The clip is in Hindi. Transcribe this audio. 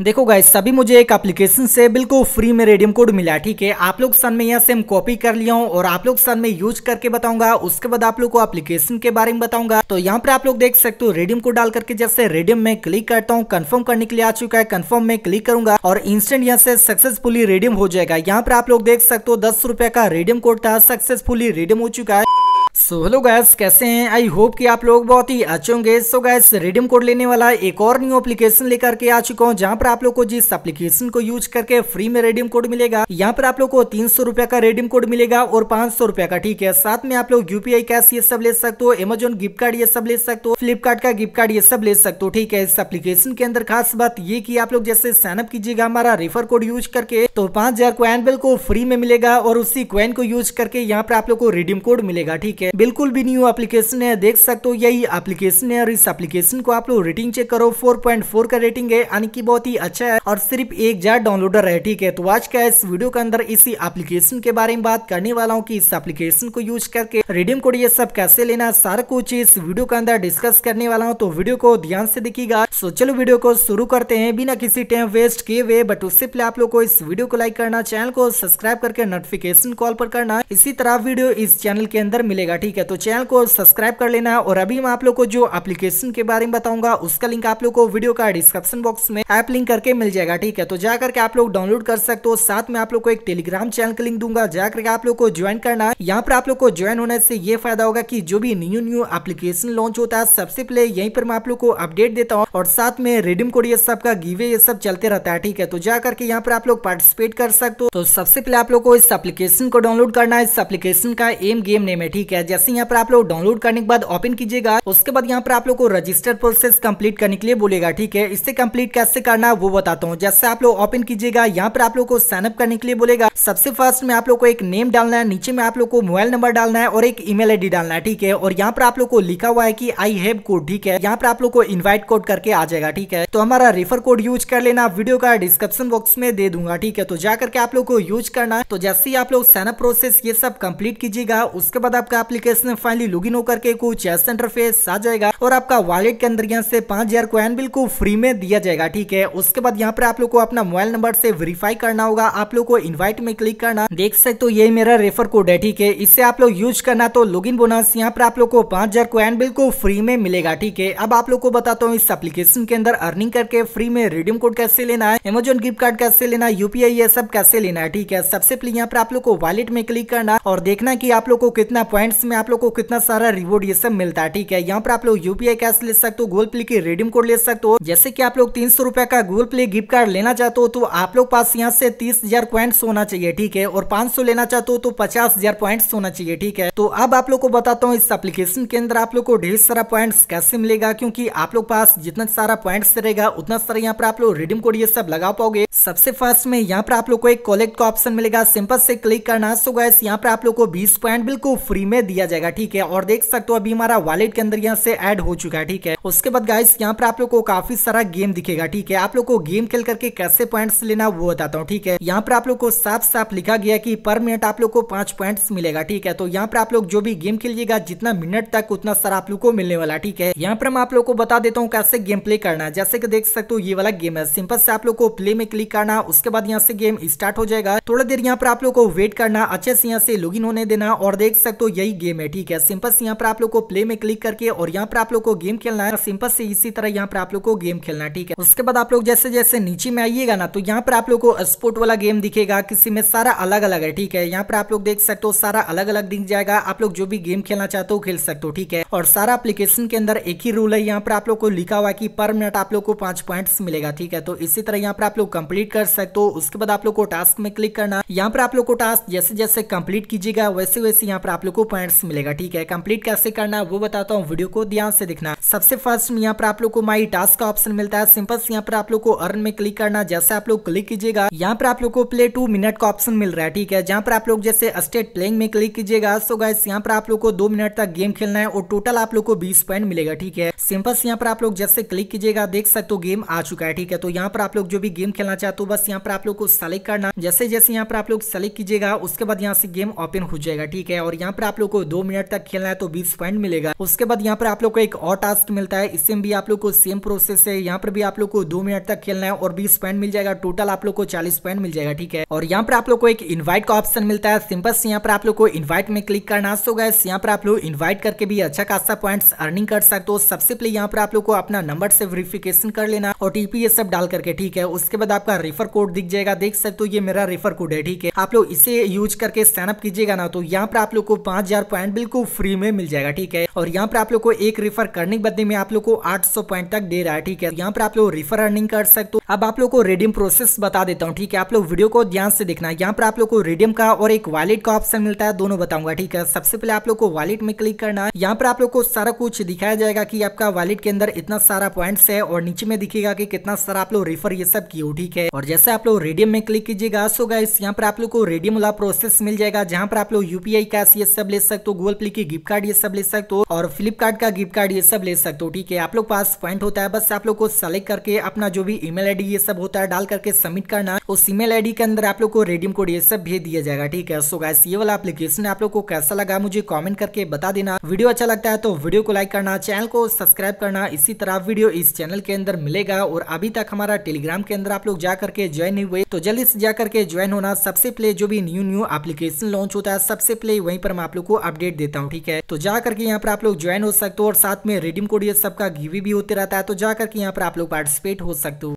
देखो गाइस सभी मुझे एक एप्लीकेशन से बिल्कुल फ्री में रेडियम कोड मिला ठीक है आप लोग सन में यह सेम कॉपी कर लिया हूँ और आप लोग सन में यूज करके बताऊंगा उसके बाद आप लोग को एप्लीकेशन के बारे में बताऊंगा तो यहाँ पर आप लोग देख सकते हो रेडियम कोड डाल करके जैसे रेडियम में क्लिक करता हूँ कन्फर्म करने के लिए आ चुका है कन्फर्म में क्लिक करूंगा और इंस्टेंट यहाँ से सक्सेसफुली रेडियम हो जाएगा यहाँ पर आप लोग देख सकते हो दस का रेडियम कोड था सक्सेसफुली रेडियम हो चुका है सो हेलो गैस कैसे हैं आई होप कि आप लोग बहुत ही अच्छे होंगे सो गैस रिडीम कोड लेने वाला एक और न्यू एप्लीकेशन लेकर के आ चुका हूँ जहाँ पर आप लोग को जिस एप्लीकेशन को यूज करके फ्री में रिडीम कोड मिलेगा यहाँ पर आप लोग को तीन सौ रुपया का रिडीम कोड मिलेगा और पांच सौ रुपया का ठीक है साथ में आप लोग यूपीआई कैश ये सब ले सकते हो एमेजोन गिफ्ट कार्ड ये सब ले सकते हो फ्लिपकार्ट का गिफ्ट कार्ड ये सब ले सकते हो ठीक है इस एप्लीकेशन के अंदर खास बात ये की आप लोग जैसे साइनअप कीजिएगा हमारा रेफर कोड यूज करके तो पांच हजार बिल को फ्री में मिलेगा और उसी क्वेन को यूज करके यहाँ पर आप लोग को रिडीम कोड मिलेगा ठीक है है बिल्कुल भी न्यू एप्लीकेशन है देख सकते हो यही एप्लीकेशन है और इस एप्लीकेशन को आप लोग रेटिंग चेक करो 4.4 का रेटिंग है यानी कि बहुत ही अच्छा है और सिर्फ एक जार डाउनलोडर है ठीक है तो आज का इस वीडियो के अंदर इसी एप्लीकेशन के बारे में बात करने वाला हूँ की इस एप्लीकेशन को यूज करके रिडीम कोड ये सब कैसे लेना सारा कुछ इस वीडियो के अंदर डिस्कस करने वाला हूँ तो वीडियो को ध्यान से देखिएगा सो चलो वीडियो को शुरू करते हैं बिना किसी टाइम वेस्ट किए हुए बट उससे पहले आप लोग को इस वीडियो को लाइक करना चैनल को सब्सक्राइब करके नोटिफिकेशन कॉल पर करना इसी तरह वीडियो इस चैनल के अंदर मिलेगा मिलेगा ठीक है तो चैनल को सब्सक्राइब कर लेना और अभी मैं आप लोग को जो एप्लीकेशन के बारे में बताऊंगा उसका लिंक आप लोग को वीडियो का डिस्क्रिप्शन बॉक्स में ऐप लिंक करके मिल जाएगा ठीक है तो जाकर के आप लोग डाउनलोड कर सकते हो साथ में आप लोग को एक टेलीग्राम चैनल का लिंक दूंगा जाकर के आप लोग को ज्वाइन करना यहाँ पर आप लोग को ज्वाइन होने से ये फायदा होगा की जो भी न्यू न्यू एप्लीकेशन लॉन्च होता है सबसे पहले यही पर मैं आप लोग को अपडेट देता हूँ और साथ में रिडीम कोड ये सब का गीवे ये सब चलते रहता है ठीक है तो जाकर के यहाँ पर आप लोग पार्टिसिपेट कर सकते हो तो सबसे पहले आप लोग को इस एप्लीकेशन को डाउनलोड करना है इस एप्लीकेशन का एम गेम नेम है ठीक है है जैसे यहाँ पर आप लोग डाउनलोड करने के बाद ओपन कीजिएगा उसके बाद यहाँ पर आप लोग को रजिस्टर प्रोसेस कंप्लीट करने के लिए बोलेगा ठीक है इससे कंप्लीट कैसे करना है वो बताता हूँ जैसे आप लोग ओपन कीजिएगा यहाँ पर आप लोग को साइनअप करने के लिए बोलेगा सबसे फर्स्ट में आप लोग को एक नेम डालना है नीचे में आप लोग को मोबाइल नंबर डालना है और एक ईमेल आई डालना है ठीक है और यहाँ पर आप लोग को लिखा हुआ है की आई हैव कोड ठीक है यहाँ पर आप लोग को इन्वाइट कोड करके आ जाएगा ठीक है तो हमारा रेफर कोड यूज कर लेना वीडियो का डिस्क्रिप्शन बॉक्स में दे दूंगा ठीक है तो जाकर के आप लोग को यूज करना तो जैसे ही आप लोग साइनअप प्रोसेस ये सब कंप्लीट कीजिएगा उसके बाद आपका आप एप्लीकेशन फाइनली लॉग इन होकर कुछ ऐसा इंटरफेस आ जाएगा और आपका वॉलेट के अंदर यहाँ से पांच हजार क्वेन बिल्कुल फ्री में दिया जाएगा ठीक है उसके बाद यहाँ पर आप लोग को अपना मोबाइल नंबर से वेरीफाई करना होगा आप लोग को इन्वाइट में क्लिक करना देख सकते हो ये मेरा रेफर कोड है ठीक है इससे आप लोग यूज करना तो लॉग इन बोनस यहाँ पर आप लोग को पांच हजार क्वेन बिल्कुल फ्री में मिलेगा ठीक है अब आप लोग को बताता हूँ इस एप्लीकेशन के अंदर अर्निंग करके फ्री में रिडीम कोड कैसे लेना है एमेजोन गिफ्ट कार्ड कैसे लेना है यूपीआई ये सब कैसे लेना है ठीक है सबसे पहले यहाँ पर आप लोग को वॉलेट में क्लिक करना और देखना की आप लोग को कितना पॉइंट टैक्स में आप लोग को कितना सारा रिवॉर्ड ये सब मिलता है ठीक है यहाँ पर आप लोग यूपीआई कैश ले सकते हो गूगल प्ले की रेडीम कोड ले सकते हो जैसे की आप लोग तीन सौ का गूगल प्ले गिफ्ट कार्ड लेना चाहते हो तो आप लोग पास यहाँ से तीस हजार होना चाहिए ठीक है और पांच सौ लेना चाहते हो तो पचास हजार होना चाहिए ठीक है तो अब आप लोग को बताता हूँ इस एप्लीकेशन के अंदर आप लोग को ढेर सारा पॉइंट कैसे मिलेगा क्योंकि आप लोग पास जितना सारा पॉइंट रहेगा उतना सारा यहाँ पर आप लोग रिडीम कोड ये सब लगा पाओगे सबसे फर्स्ट में यहाँ पर आप लोग को एक कॉलेक्ट का ऑप्शन मिलेगा सिंपल से क्लिक करना सो गैस यहाँ पर आप लोग को बीस पॉइंट बिल्कुल फ्री में दिया जाएगा ठीक है और देख सकते हो अभी हमारा वॉलेट के अंदर यहाँ से एड हो चुका है ठीक है उसके बाद गाइस यहाँ पर आप लोग को काफी सारा गेम दिखेगा ठीक है आप लोग को गेम खेल करके कैसे पॉइंट्स लेना वो बताता हूँ ठीक है यहाँ पर आप लोग को साफ साफ लिखा गया की पर मिनट आप लोग को पांच पॉइंट मिलेगा ठीक है तो यहाँ पर आप लोग जो भी गेम खेलिएगा जितना मिनट तक उतना सारा आप लोग को मिलने वाला ठीक है यहाँ पर मैं आप लोग को बता देता हूँ कैसे गेम प्ले करना है जैसे कि देख सकते हो ये वाला गेम है सिंपल से आप लोग को प्ले में क्लिक करना उसके बाद यहाँ से गेम स्टार्ट हो जाएगा थोड़ा देर यहाँ पर आप लोग को वेट करना अच्छे से यहाँ से लॉग होने देना और देख सकते हो यही यही गेम है ठीक है सिंपल से यहाँ पर आप लोग को प्ले में क्लिक करके और यहाँ पर आप लोग को गेम खेलना है सिंपल से इसी तरह यहाँ पर आप लोग को गेम खेलना है ठीक है उसके बाद आप लोग जैसे जैसे नीचे में आइएगा ना तो यहाँ पर आप लोग को स्पोर्ट वाला गेम दिखेगा किसी में सारा अलग अलग है ठीक है यहाँ पर आप लोग देख सकते हो सारा अलग अलग दिख जाएगा आप लोग जो भी गेम खेलना चाहते हो खेल सकते हो ठीक है और सारा एप्लीकेशन के अंदर एक ही रूल है यहाँ पर आप लोग को लिखा हुआ की पर मिनट आप लोग को पांच पॉइंट मिलेगा ठीक है तो इसी तरह यहाँ पर आप लोग कंप्लीट कर सकते हो उसके बाद आप लोग को टास्क में क्लिक करना यहाँ पर आप लोग को टास्क जैसे जैसे कंप्लीट कीजिएगा वैसे वैसे यहाँ पर आप लोग को पॉइंट्स मिलेगा ठीक है कंप्लीट कैसे करना है वो बताता हूँ वीडियो को ध्यान से देखना सबसे फर्स्ट में यहाँ पर आप लोग को माई टास्क का ऑप्शन मिलता है सिंपल से यहाँ पर आप लोग को अर्न में क्लिक करना जैसे आप लोग क्लिक कीजिएगा यहाँ पर आप लोग को प्ले टू मिनट का ऑप्शन मिल रहा है ठीक है जहाँ पर आप लोग जैसे स्टेट प्लेइंग में क्लिक कीजिएगा सो गाइस यहाँ पर आप लोग को दो मिनट तक गेम खेलना है और टोटल आप लोग को बीस पॉइंट मिलेगा ठीक है सिंपल से यहाँ पर आप लोग जैसे क्लिक कीजिएगा देख सकते हो गेम आ चुका है ठीक है तो यहाँ पर आप लोग जो भी गेम खेलना चाहते हो बस यहाँ पर आप लोग को सेलेक्ट करना जैसे जैसे यहाँ पर आप लोग सेलेक्ट कीजिएगा उसके बाद यहाँ से गेम ओपन हो जाएगा ठीक है और यहाँ पर आप लोग को दो मिनट तक खेलना है तो बीस पॉइंट मिलेगा उसके बाद यहाँ पर आप लोग को एक और टास्क मिलता है इसमें भी आप लोग को सेम प्रोसेस है यहाँ पर भी आप लोग को दो मिनट तक खेलना है और बीस पॉइंट मिल जाएगा टोटल आप लोग को चालीस पॉइंट मिल जाएगा ठीक है और यहाँ पर आप लोग को एक इन्वाइट का ऑप्शन मिलता है सिंपल से यहाँ पर आप लोग को इन्वाइट में क्लिक करना सो गए यहाँ पर आप लोग इन्वाइट करके भी अच्छा खासा पॉइंट अर्निंग कर सकते हो सबसे पहले यहाँ पर आप लोग को अपना नंबर से वेरिफिकेशन कर लेना और टीपी सब डाल करके ठीक है उसके बाद आपका रेफर कोड दिख जाएगा देख सकते हो ये मेरा रेफर कोड है ठीक है आप लोग इसे यूज करके साइनअप कीजिएगा ना तो यहाँ पर आप लोग को पांच हजार पॉइंट बिल्कुल फ्री में मिल जाएगा ठीक है और यहाँ पर आप लोग को एक रिफर करने के बदले में आप लोग को आठ पॉइंट तक दे रहा है ठीक है यहाँ पर आप लोग रिफर अर्निंग कर सकते हो अब आप लोग को रिडीम प्रोसेस बता देता हूँ ठीक है आप लोग वीडियो को ध्यान से देखना यहाँ पर आप लोग को रिडीम का और एक वॉलेट का ऑप्शन मिलता है दोनों बताऊंगा ठीक है सबसे पहले आप लोग को वॉलेट में क्लिक करना है यहाँ पर आप लोग को सारा कुछ दिखाया जाएगा की आपका वॉलेट के अंदर इतना सारा पॉइंट है और नीचे में दिखेगा की कितना सारा आप लोग रिफर ये सब किए ठीक है और जैसे आप लोग रेडियम में क्लिक कीजिएगा सो गाइस यहाँ पर आप लोग को रेडियम वाला प्रोसेस मिल जाएगा जहाँ पर आप लोग यूपीआई कैश ये सब ले सकते सकते हो गूगल प्ले की गिफ्ट कार्ड ये सब ले सकते हो और फ्लिपकार्ट का गिफ्ट कार्ड ये सब ले सकते हो ठीक है आप लोग पास पॉइंट होता है बस आप लोग को सेलेक्ट करके अपना जो भी ईमेल आईडी ये सब होता है डाल करके सबमिट करना उस ईमेल आईडी के अंदर आप लोग को रेडीम कोड ये सब भेज दिया जाएगा ठीक है सो गैस ये वाला एप्लीकेशन आप लोग को कैसा लगा मुझे कॉमेंट करके बता देना वीडियो अच्छा लगता है तो वीडियो को लाइक करना चैनल को सब्सक्राइब करना इसी तरह वीडियो इस चैनल के अंदर मिलेगा और अभी तक हमारा टेलीग्राम के अंदर आप लोग जाकर के ज्वाइन नहीं हुए तो जल्दी से जाकर के ज्वाइन होना सबसे पहले जो भी न्यू न्यू एप्लीकेशन लॉन्च होता है सबसे पहले वहीं पर हम आप लोग को अपडेट देता हूँ ठीक है तो जाकर के यहाँ पर आप लोग ज्वाइन हो सकते हो और साथ में रिडीम कोड ये सबका गिवी भी होते रहता है तो जाकर के यहाँ पर आप लोग पार्टिसिपेट हो सकते हो